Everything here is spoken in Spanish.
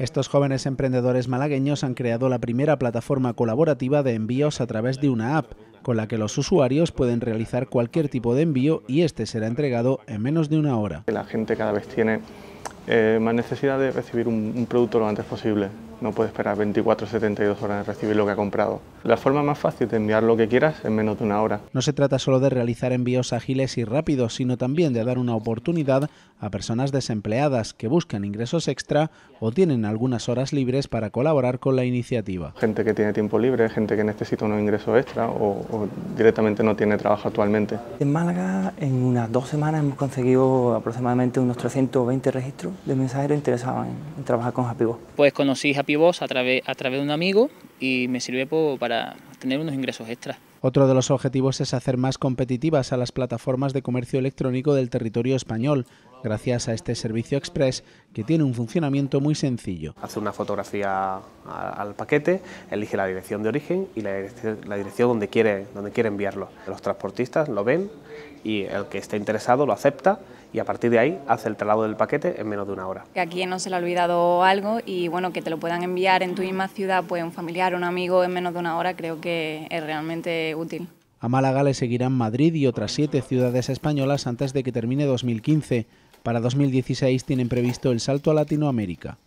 Estos jóvenes emprendedores malagueños han creado la primera plataforma colaborativa de envíos a través de una app, con la que los usuarios pueden realizar cualquier tipo de envío y este será entregado en menos de una hora. La gente cada vez tiene eh, más necesidad de recibir un producto lo antes posible. No puede esperar 24 72 horas de recibir lo que ha comprado. La forma más fácil de enviar lo que quieras en menos de una hora. No se trata solo de realizar envíos ágiles y rápidos, sino también de dar una oportunidad a personas desempleadas que buscan ingresos extra o tienen algunas horas libres para colaborar con la iniciativa. Gente que tiene tiempo libre, gente que necesita unos ingresos extra o, directamente no tiene trabajo actualmente. En Málaga, en unas dos semanas hemos conseguido aproximadamente unos 320 registros de mensajeros interesados en, trabajar con Happy pues conocí vos a través, a través de un amigo y me sirve para tener unos ingresos extras. Otro de los objetivos es hacer más competitivas a las plataformas de comercio electrónico del territorio español, gracias a este servicio express que tiene un funcionamiento muy sencillo. Hace una fotografía al paquete, elige la dirección de origen y la dirección donde quiere, donde quiere enviarlo. Los transportistas lo ven y el que esté interesado lo acepta y a partir de ahí hace el traslado del paquete en menos de una hora. aquí no se le ha olvidado algo y bueno, que te lo puedan enviar en tu misma ciudad, pues un familiar, un amigo en menos de una hora, creo que es realmente útil. A Málaga le seguirán Madrid y otras siete ciudades españolas antes de que termine 2015. Para 2016 tienen previsto el salto a Latinoamérica.